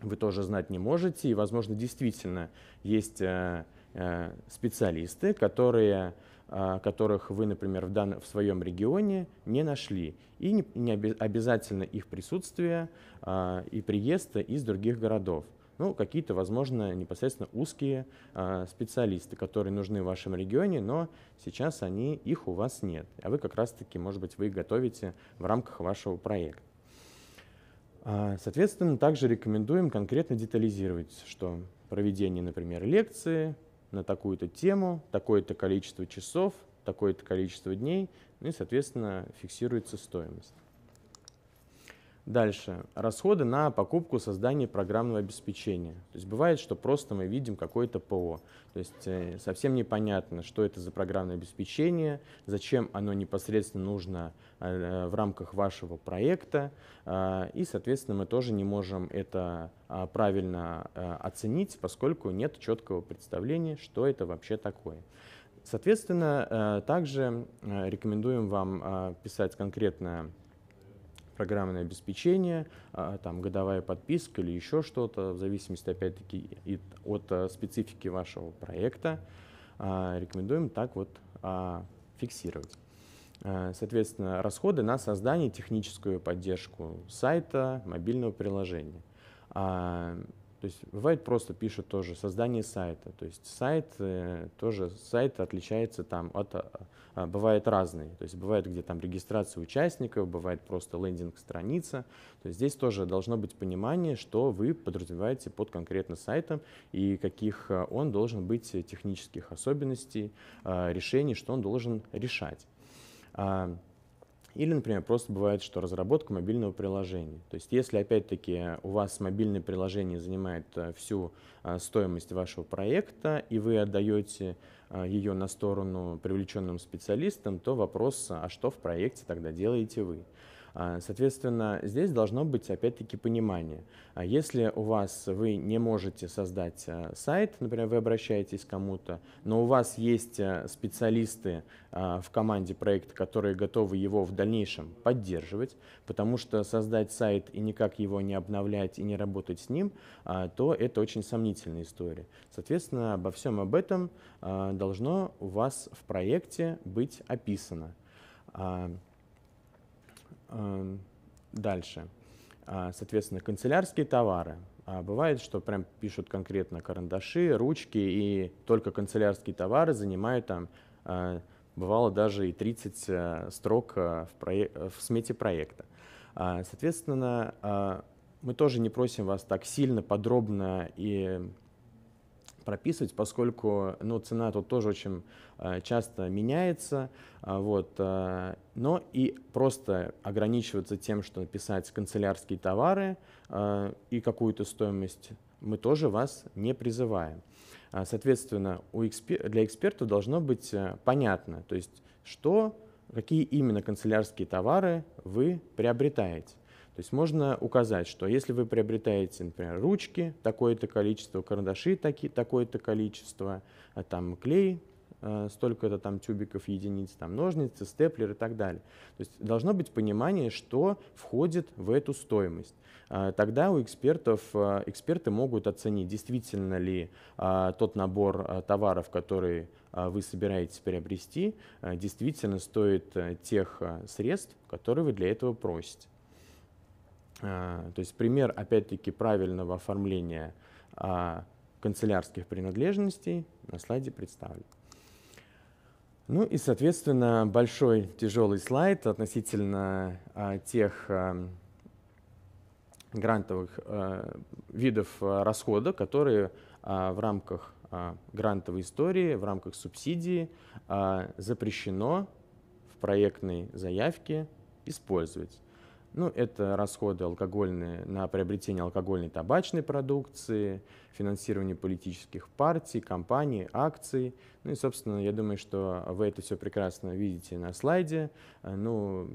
вы тоже знать не можете, и, возможно, действительно есть а, а, специалисты, которые а, которых вы, например, в, дан... в своем регионе не нашли. И не, не обязательно их присутствие а, и приезд из других городов ну, какие-то, возможно, непосредственно узкие э, специалисты, которые нужны в вашем регионе, но сейчас они, их у вас нет. А вы как раз-таки, может быть, вы их готовите в рамках вашего проекта. А, соответственно, также рекомендуем конкретно детализировать, что проведение, например, лекции на такую-то тему, такое-то количество часов, такое-то количество дней, ну и, соответственно, фиксируется стоимость. Дальше. Расходы на покупку создания программного обеспечения. То есть бывает, что просто мы видим какое-то ПО. То есть э, совсем непонятно, что это за программное обеспечение, зачем оно непосредственно нужно э, э, в рамках вашего проекта. А, и, соответственно, мы тоже не можем это а, правильно оценить, поскольку нет четкого представления, что это вообще такое. Соответственно, также рекомендуем вам а, писать конкретное программное обеспечение, а, там годовая подписка или еще что-то, в зависимости опять-таки от а, специфики вашего проекта, а, рекомендуем так вот фиксировать. Соответственно, расходы на создание, техническую поддержку сайта, мобильного приложения. То есть бывает просто пишут тоже создание сайта. То есть сайт э, тоже сайт отличается там от а, а, бывает разный, То есть бывает где там регистрация участников, бывает просто лендинг страница. То есть здесь тоже должно быть понимание, что вы подразумеваете под конкретно сайтом и каких а, он должен быть технических особенностей, решений, что он должен решать. Или, например, просто бывает, что разработка мобильного приложения. То есть если, опять-таки, у вас мобильное приложение занимает э, всю э, стоимость вашего проекта, и вы отдаете э, ее на сторону привлеченным специалистам, то вопрос, а что в проекте тогда делаете вы? А, соответственно, здесь должно быть опять-таки понимание. А если у вас вы не можете создать а, сайт, например, вы обращаетесь к кому-то, но у вас есть специалисты в команде проекта, которые готовы его в дальнейшем поддерживать, потому что создать сайт и никак его не обновлять и не работать с ним, то это очень сомнительная история. Соответственно, обо всем об этом должно у вас в проекте быть описано. Эм, дальше. А, соответственно, канцелярские товары. А, бывает, что прям пишут конкретно карандаши, ручки, и только канцелярские товары занимают там, э, бывало даже и 30 э, строк э, в, проект, в смете проекта. А, соответственно, мы тоже не просим вас так сильно, подробно и прописывать, поскольку ну, цена тут тоже очень э, часто меняется. А, вот. Э, но и просто ограничиваться тем, что написать канцелярские товары э, и какую-то стоимость мы тоже вас не призываем. А, соответственно, у экспер... для эксперта должно быть понятно, то есть что, какие именно канцелярские товары вы приобретаете. То есть можно указать, что если вы приобретаете, например, ручки, такое-то количество, карандаши таки, такое-то количество, а там клей, э, столько-то там тюбиков, единиц, там ножницы, степлер и так далее. То есть должно быть понимание, что входит в эту стоимость. А, тогда у экспертов, э, эксперты могут оценить, действительно ли а, тот набор э, товаров, который вы собираетесь приобрести, действительно стоит тех средств, которые вы для этого просите. А, то есть пример, опять-таки, правильного оформления а, канцелярских принадлежностей на слайде представлен. Ну и, соответственно, большой тяжелый слайд относительно а, тех грантовых видов расхода, которые в рамках грантовой истории, в рамках субсидии запрещено в проектной заявке использовать. Ну, это расходы алкогольные на приобретение алкогольной и табачной продукции, финансирование политических партий, компаний, акций. Ну и, собственно, я думаю, что вы это все прекрасно видите на слайде. Э, ну,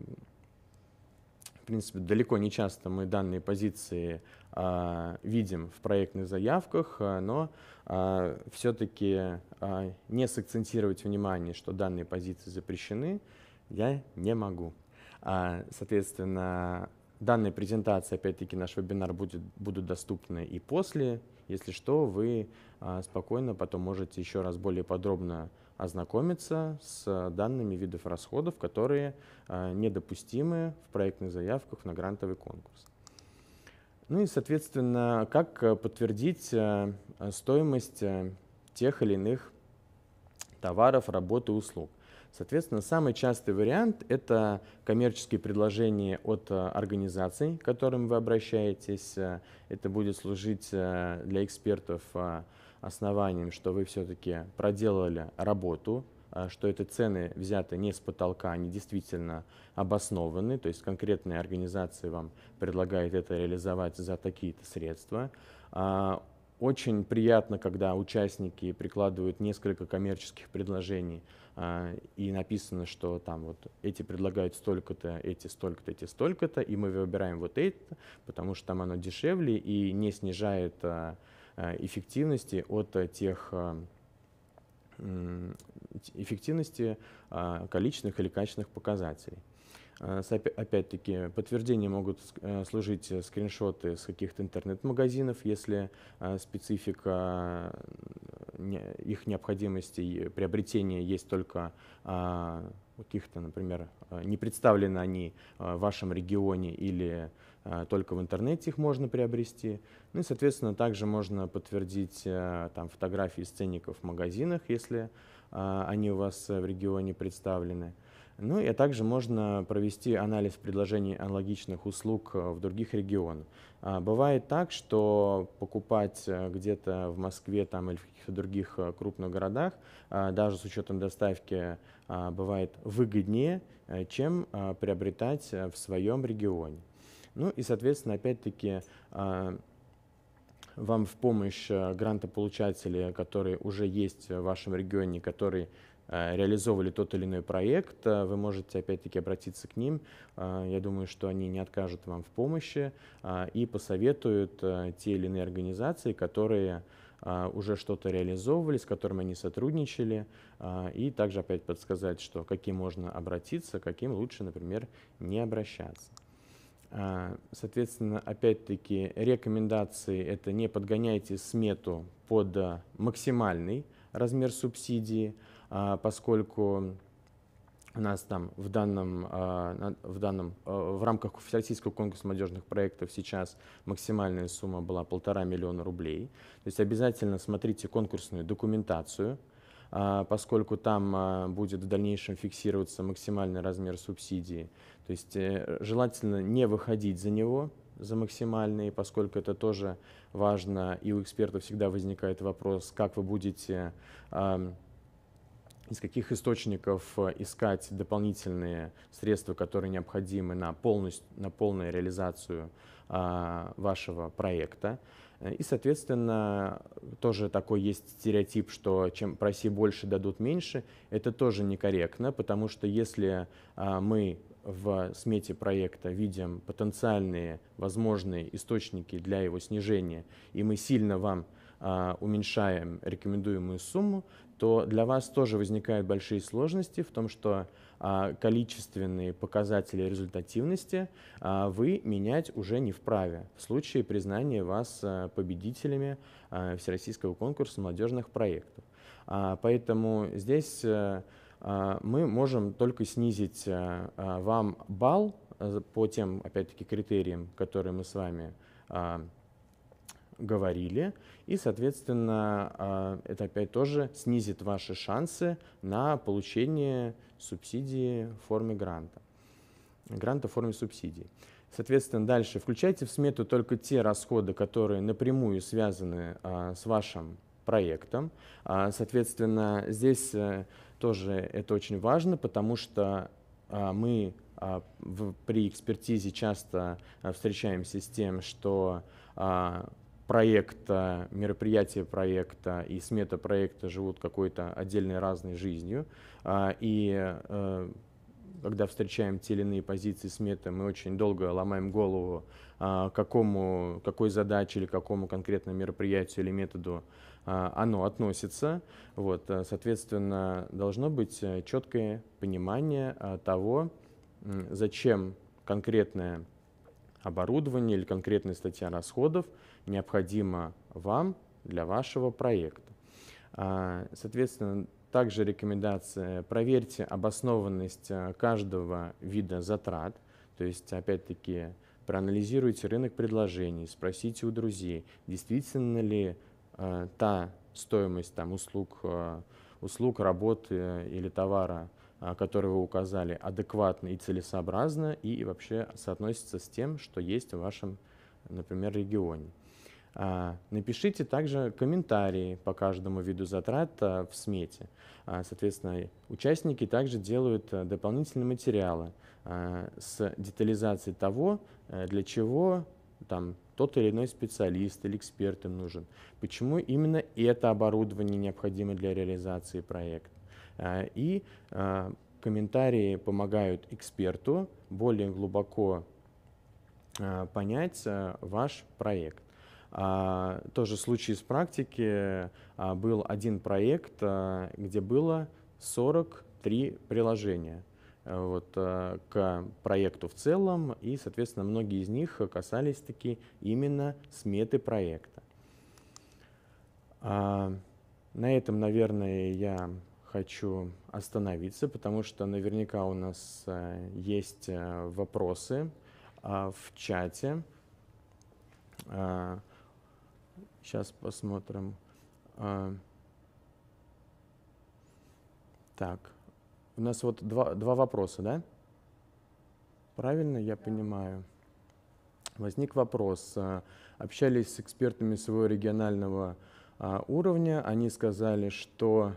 в принципе, далеко не часто мы данные позиции а, видим в проектных заявках, а, но а, все-таки а, не сакцентировать внимание, что данные позиции запрещены, я не могу. А, соответственно, данные презентации, опять-таки, наш вебинар будет, будут доступны и после. Если что, вы а, спокойно потом можете еще раз более подробно ознакомиться с данными видов расходов, которые а, недопустимы в проектных заявках на грантовый конкурс. Ну и, соответственно, как подтвердить стоимость тех или иных товаров, работы, услуг. Соответственно, самый частый вариант – это коммерческие предложения от э, организаций, к которым вы обращаетесь. Э, это будет служить э, для экспертов основанием, что вы все-таки проделали работу, что эти цены взяты не с потолка, они действительно обоснованы, то есть конкретные организации вам предлагают это реализовать за такие-то средства. А, очень приятно, когда участники прикладывают несколько коммерческих предложений а, и написано, что там вот эти предлагают столько-то, эти столько-то, эти столько-то, и мы выбираем вот это, потому что там оно дешевле и не снижает а, а, эффективности от тех эффективности количественных или качественных показателей. Э, опять-таки, подтверждение могут э, служить э, скриншоты с каких-то интернет-магазинов, если специфика их необходимости приобретения есть только а, каких-то, например, не представлены они в вашем регионе или только в интернете их можно приобрести. Ну и, соответственно, также можно подтвердить там, фотографии сценников в магазинах, если они у вас в регионе представлены. Ну и а также можно провести анализ предложений аналогичных услуг э, в других регионах. А, бывает так, что покупать э, где-то в Москве там, или в каких-то других э, крупных городах, а, даже с учетом доставки, бывает выгоднее, чем приобретать в своем регионе. Ну и, соответственно, опять-таки, вам в помощь грантополучатели, которые уже есть в вашем регионе, которые Э, реализовывали тот или иной проект, э, вы можете опять-таки обратиться к ним. Э, я думаю, что они не откажут вам в помощи и посоветуют те или иные организации, которые уже что-то реализовывали, с которыми они сотрудничали, и также опять подсказать, что каким можно обратиться, каким лучше, например, не обращаться. Соответственно, опять-таки, рекомендации – это не подгоняйте смету под максимальный размер субсидии – а, поскольку у нас там в данном, а, в данном, а, в рамках всероссийского конкурса молодежных проектов сейчас максимальная сумма была полтора миллиона рублей. То есть обязательно смотрите конкурсную документацию, поскольку там будет в дальнейшем фиксироваться максимальный размер субсидии. То есть э, желательно не выходить за него, за максимальные, поскольку это тоже важно, и у экспертов всегда возникает вопрос, как вы будете из каких источников э, искать дополнительные средства, которые необходимы на, полностью, на полную реализацию а, вашего проекта. Э, и, соответственно, тоже такой есть стереотип, что чем проси больше, дадут меньше. Это тоже некорректно, потому что если а, мы в смете проекта видим потенциальные возможные источники для его снижения, и мы сильно вам а, уменьшаем рекомендуемую сумму, то для вас тоже возникают большие сложности в том, что а, количественные показатели результативности а, вы менять уже не вправе в случае признания вас а, победителями а, Всероссийского конкурса молодежных проектов. А, поэтому здесь а, а мы можем только снизить а, а, вам балл э, по тем, опять-таки, критериям, которые мы с вами а, говорили, и, соответственно, а, это опять тоже снизит ваши шансы на получение субсидии в форме гранта. Гранта в форме субсидий. Соответственно, дальше включайте в смету только те расходы, которые напрямую связаны а, с вашим проектом. А, соответственно, здесь э, тоже это очень важно, потому что мы при экспертизе часто встречаемся с тем, что проекта, мероприятия проекта и смета проекта живут какой-то отдельной разной жизнью. А, и э, когда встречаем те или иные позиции сметы, мы очень долго ломаем голову, а, какому, какой задаче или какому конкретному мероприятию или методу а, оно относится. Вот, э, соответственно, должно быть э, четкое понимание того, зачем конкретное оборудование или конкретная статья расходов – необходимо вам для вашего проекта. А, соответственно, также рекомендация, проверьте обоснованность э, каждого вида затрат, то есть, опять-таки, проанализируйте рынок предложений, спросите у друзей, действительно ли э, та стоимость там, услуг, э, услуг, работы или товара, э, который вы указали, адекватна и целесообразна и вообще соотносится с тем, что есть в вашем, например, регионе. А, напишите также комментарии по каждому виду затрат а, в смете. А, соответственно, участники также делают э, дополнительные материалы с детализацией того, э, для чего там тот или иной специалист или эксперт им нужен, почему именно это оборудование необходимо для реализации проекта. И комментарии помогают эксперту более глубоко понять э, ваш проект. А, тоже случай из практики. А, был один проект, а, где было 43 приложения э, вот, э, к проекту в целом, и, соответственно, многие из них касались таки именно сметы проекта. На этом, наверное, я хочу остановиться, потому что наверняка у нас э, есть вопросы в чате. Сейчас посмотрим. А, так, у нас вот два, два вопроса, да? Правильно я понимаю? Возник вопрос. А, общались с экспертами своего регионального а, уровня. Они сказали, что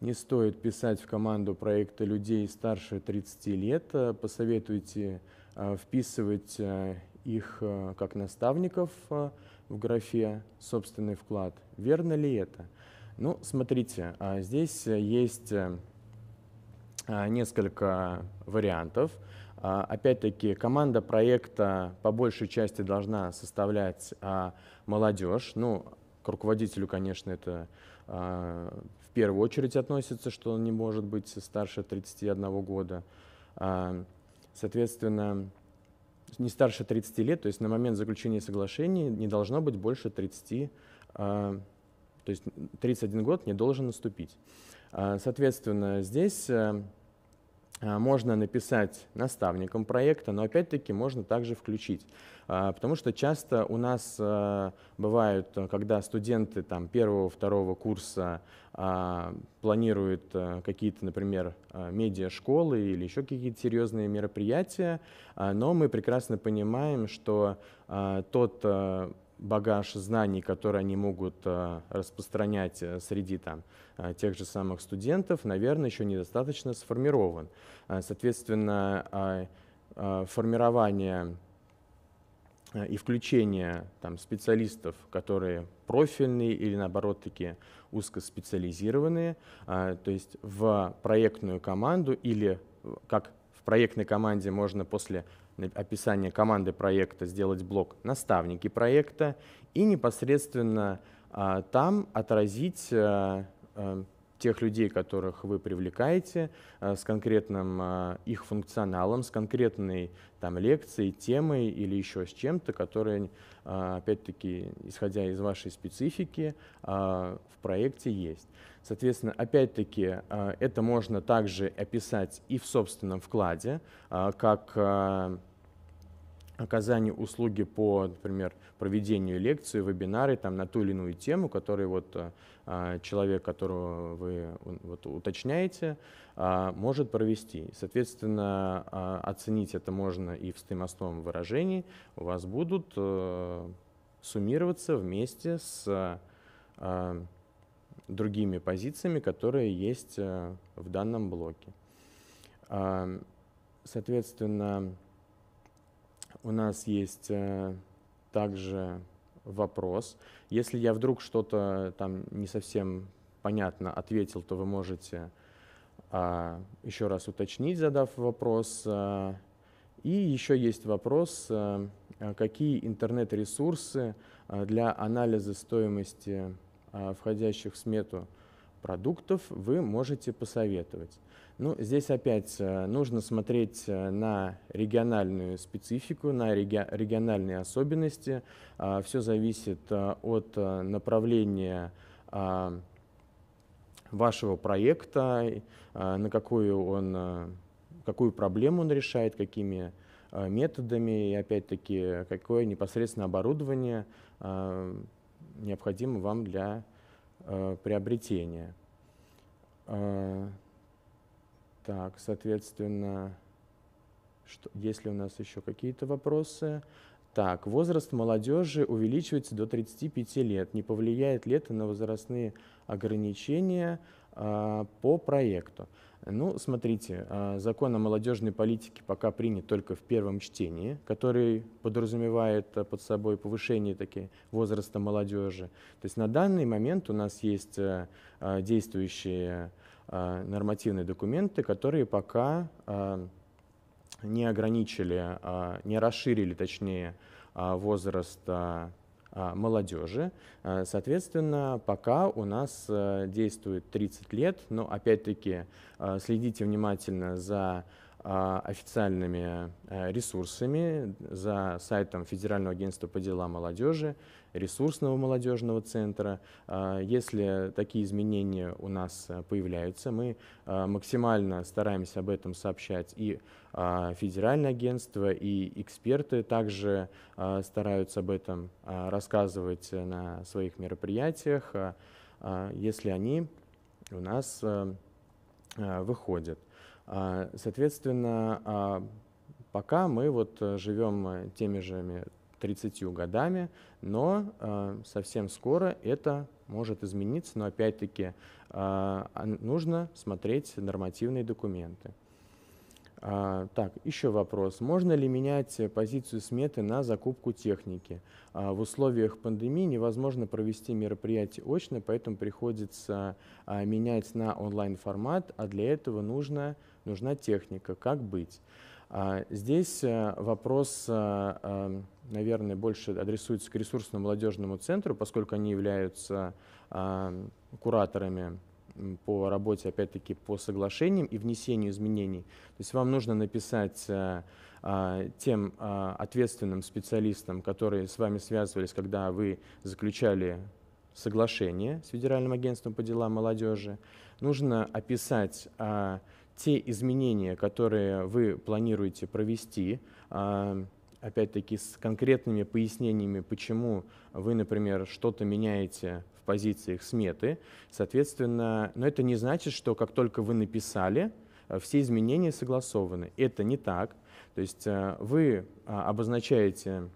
не стоит писать в команду проекта людей старше 30 лет. Посоветуйте вписывать их э, как наставников э, в графе «собственный вклад». Верно ли это? Ну, смотрите, а, здесь есть э, а, несколько вариантов. А, опять-таки, команда проекта по большей части должна составлять молодежь. Ну, к руководителю, конечно, это в первую очередь относится, что он не может быть старше 31 года. Соответственно, не старше 30 лет, то есть на момент заключения соглашения не должно быть больше 30, а, то есть 31 год не должен наступить. А, соответственно, здесь э, а, можно написать наставником проекта, но опять-таки можно также включить, а, потому что часто у нас а, бывают, э, когда студенты там, первого, второго курса планируют э, какие-то, например, э, медиашколы или еще какие-то серьезные мероприятия, но мы прекрасно понимаем, что тот багаж знаний, которые они могут э, распространять э, среди там, э, тех же самых студентов, наверное, еще недостаточно сформирован. Соответственно, а, формирование и включение там, специалистов, которые профильные или наоборот такие узкоспециализированные, то есть в проектную команду или как в проектной команде можно после описание команды проекта, сделать блок «Наставники проекта» и непосредственно а, там отразить э, э, тех людей, которых вы привлекаете, э, с конкретным э, их функционалом, с конкретной там, лекцией, темой или еще с чем-то, которые, э, опять-таки, исходя из вашей специфики, в проекте есть. Соответственно, опять-таки, это можно также описать и в собственном вкладе, как оказание услуги по, например, проведению лекции, вебинары там, на ту или иную тему, который вот э, а, человек, которого вы вот, уточняете, а, может провести. Соответственно, а, оценить это можно и в стоимостном выражении. У вас будут э, суммироваться вместе с э, другими позициями, которые есть в данном блоке. Соответственно, у нас есть э, также вопрос. Если я вдруг что-то там не совсем понятно ответил, то вы можете а, еще раз уточнить, задав вопрос. А, и еще есть вопрос, э, а, какие интернет-ресурсы для анализа стоимости входящих в смету продуктов вы можете посоветовать. Ну, здесь опять э, нужно смотреть э, на региональную специфику, на реги региональные особенности. А, Все зависит э, от направления а, вашего проекта, а, на какую, он, какую проблему он решает, какими методами и, опять-таки, какое непосредственно оборудование необходимо вам для Э, приобретения. Э, так, соответственно, что, есть ли у нас еще какие-то вопросы? Так, возраст молодежи увеличивается до 35 лет. Не повлияет ли это на возрастные ограничения э, по проекту? Ну, смотрите, а, закон о молодежной политике пока принят только в первом чтении, который подразумевает э, под собой повышение таки, возраста молодежи. То есть на данный момент у нас есть э, а, действующие а, нормативные документы, которые пока не ограничили, не расширили, точнее, возраст Э, молодежи. Э, соответственно, пока у нас э, действует 30 лет, но опять-таки следите внимательно за а, официальными э, ресурсами, за сайтом Федерального агентства по делам молодежи, ресурсного молодежного центра. А, если такие изменения у нас э, появляются, мы э, максимально стараемся об этом сообщать и а, федеральное агентство, и эксперты также стараются об этом рассказывать на своих мероприятиях, если они у нас выходят. А, соответственно, а, пока мы вот э, живем э, теми же 30 годами, но а, совсем скоро это может измениться, но опять-таки нужно смотреть нормативные документы. Так, еще вопрос. Можно ли менять позицию сметы на закупку техники? В условиях пандемии невозможно провести мероприятие очно, поэтому приходится менять на онлайн-формат, а для этого нужно нужна техника, как быть. А, здесь э, вопрос, э, э, наверное, больше адресуется к ресурсно-молодежному центру, поскольку они являются а, кураторами по работе, опять-таки, по соглашениям и внесению изменений. То есть вам нужно написать а, тем ответственным специалистам, которые с вами связывались, когда вы заключали соглашение с Федеральным агентством по делам молодежи, нужно описать те изменения, которые вы планируете провести, а, опять-таки с конкретными пояснениями, почему вы, например, что-то меняете в позициях сметы, соответственно, но это не значит, что как только вы написали, э, все изменения согласованы. Это не так. То есть э, вы а, обозначаете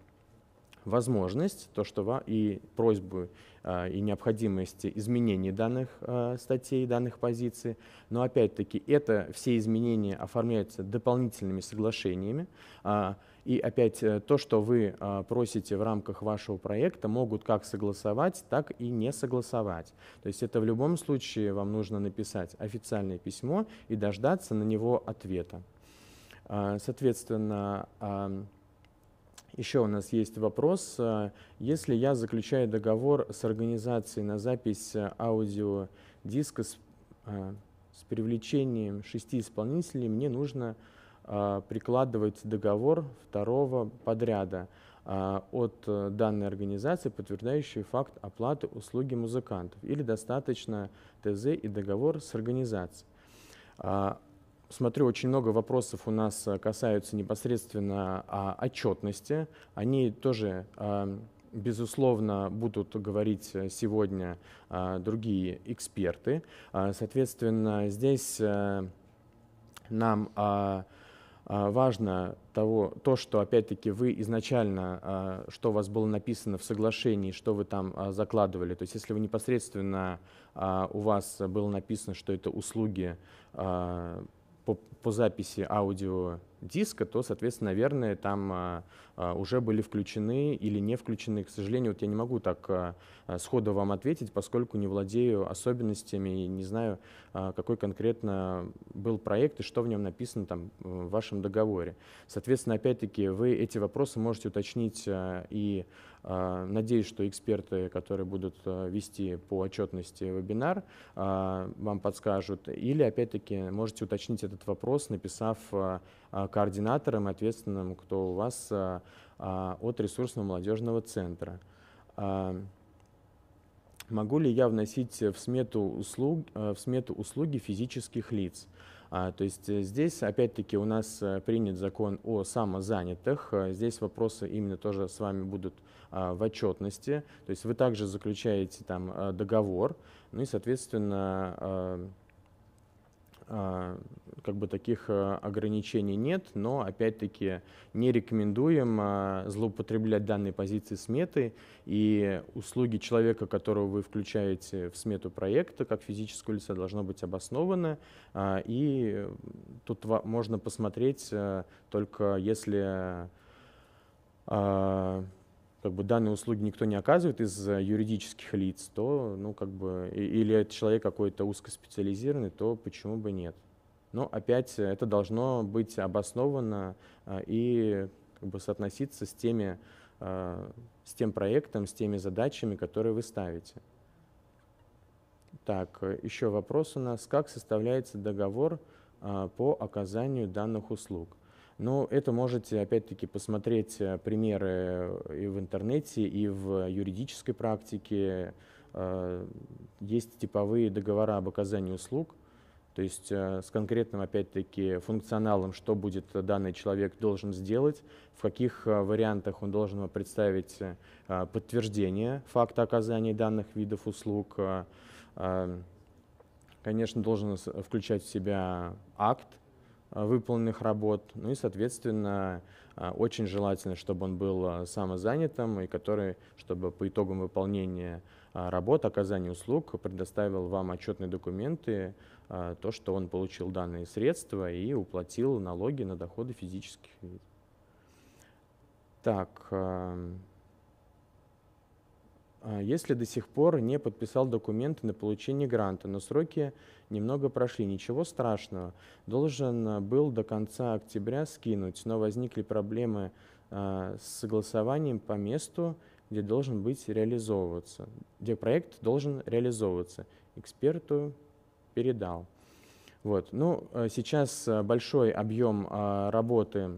возможность, то, что и просьбу а, и необходимость изменений данных а, статей, данных позиций. Но опять-таки это все изменения оформляются дополнительными соглашениями. А, и опять э, то, что вы просите в рамках вашего проекта, могут как согласовать, так и не согласовать. То есть это в любом случае вам нужно написать официальное письмо и дождаться на него ответа. Соответственно, еще у нас есть вопрос. Если я заключаю договор с организацией на запись аудиодиска с, а, с привлечением шести исполнителей, мне нужно а, прикладывать договор второго подряда а, от данной организации, подтверждающий факт оплаты услуги музыкантов, или достаточно ТЗ и договор с организацией смотрю, очень много вопросов у нас э, касаются непосредственно а, отчетности. Они тоже а, безусловно, будут говорить э, сегодня а, другие эксперты. А, соответственно, здесь э, а, нам важно того, то, что, опять-таки, вы изначально, а, что у вас было написано в соглашении, что вы там а, закладывали. То есть если вы непосредственно а, у вас было написано, что это услуги по записи аудио диска, то, соответственно, наверное, там а, а, уже были включены или не включены. К сожалению, вот я не могу так а, сходу вам ответить, поскольку не владею особенностями и не знаю, какой конкретно был проект и что в нем написано там в вашем договоре. Соответственно, опять-таки, вы эти вопросы можете уточнить и Надеюсь, что эксперты, которые будут вести по отчетности вебинар, вам подскажут. Или, опять-таки, можете уточнить этот вопрос, написав а, координатором, ответственным, кто у вас а, а, от ресурсного молодежного центра. Могу ли я вносить в смету, услуг, в смету услуги физических лиц? То есть э, здесь, опять-таки, у нас э, принят закон о самозанятых. Э, здесь вопросы именно тоже с вами будут в отчетности. То есть вы также заключаете там договор, ну и, соответственно, а, как бы таких а, ограничений нет, но опять-таки не рекомендуем а, злоупотреблять данной позицией сметы и услуги человека, которого вы включаете в смету проекта, как физическое лицо, должно быть обосновано. И тут можно посмотреть только если как бы данные услуги никто не оказывает из юридических лиц, то, ну, как бы, или это человек какой-то узкоспециализированный, то почему бы нет? Но опять это должно быть обосновано а, и как бы соотноситься с теми, а, с тем проектом, с теми задачами, которые вы ставите. Так, еще вопрос у нас. Как составляется договор а, по оказанию данных услуг? Но ну, это можете, опять-таки, посмотреть э, примеры э, и в интернете, и в юридической практике. Э, есть типовые договора об оказании услуг, то есть с конкретным, опять-таки, функционалом, что будет данный человек должен сделать, в каких вариантах он должен представить подтверждение факта оказания данных видов услуг. Конечно, должен включать в себя акт Э, выполненных работ. Ну и, соответственно, э, очень желательно, чтобы он был э, самозанятым и который, чтобы по итогам выполнения работ, оказания услуг предоставил вам отчетные документы, то, что он получил данные средства и уплатил налоги на доходы физических лиц. Так, эм, а, если до сих пор не подписал документы на получение гранта, но сроки немного прошли, ничего страшного. Должен а, был до конца октября скинуть, но возникли проблемы а, с согласованием по месту, где должен быть реализовываться, где проект должен реализовываться. Эксперту передал. Вот. Ну, сейчас большой объем работы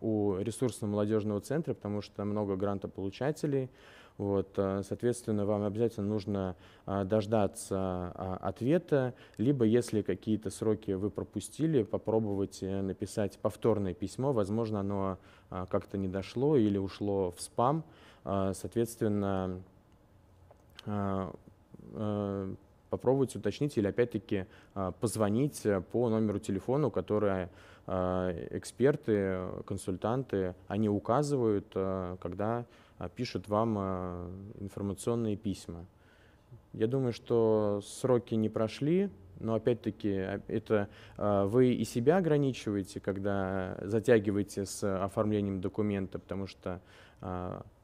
у ресурсно-молодежного центра, потому что много грантополучателей, получателей вот, э, соответственно, вам обязательно нужно э, дождаться а, ответа, либо если какие-то сроки вы пропустили, попробовать э, написать повторное письмо, возможно, оно а, как-то не дошло или ушло в спам, а, соответственно, попробовать уточнить или опять-таки позвонить по номеру телефона, который эксперты, консультанты, они указывают, когда а, пишут вам а, информационные письма. Я думаю, что сроки не прошли, но опять-таки а, это вы и себя ограничиваете, когда затягиваете с оформлением документа, потому что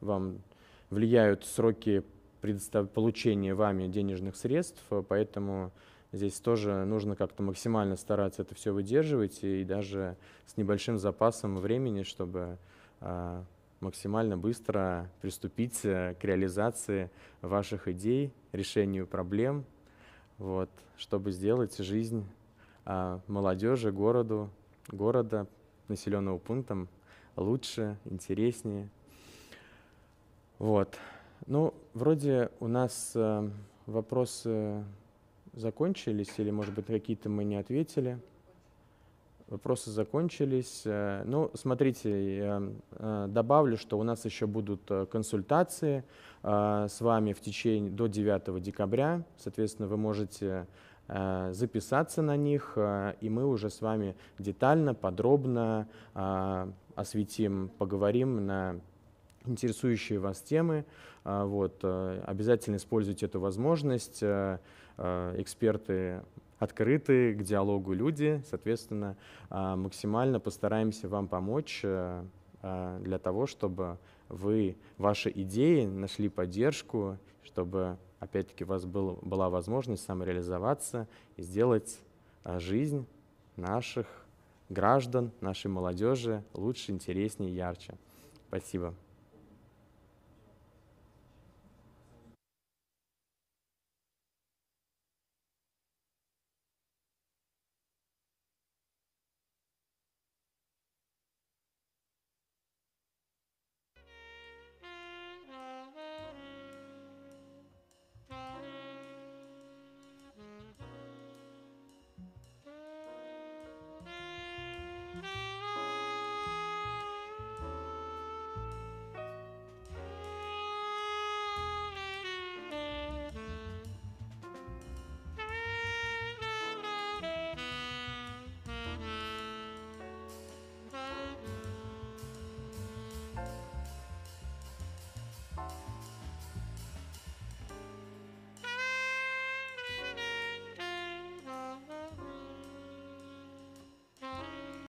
вам влияют сроки получения вами денежных средств, поэтому здесь тоже нужно как-то максимально стараться это все выдерживать и даже с небольшим запасом времени, чтобы максимально быстро приступить э, к реализации ваших идей, решению проблем, вот, чтобы сделать жизнь а, молодежи, городу, города, населенного пункта лучше, интереснее. Вот. Ну, вроде у нас э, вопросы закончились, или, может быть, какие-то мы не ответили. Вопросы закончились. Э, ну, смотрите, я э, добавлю, что у нас еще будут э, консультации с вами в течение до 9 декабря. Соответственно, вы можете записаться на них, и мы уже с вами детально, подробно осветим, поговорим на интересующие вас темы. Вот. Обязательно используйте эту возможность. Эксперты открытые к диалогу люди, соответственно, а, максимально постараемся вам помочь э, а, для того, чтобы вы, ваши идеи нашли поддержку, чтобы, опять-таки, у вас был, была возможность самореализоваться и сделать а, жизнь наших граждан, нашей молодежи лучше, интереснее, ярче. Спасибо.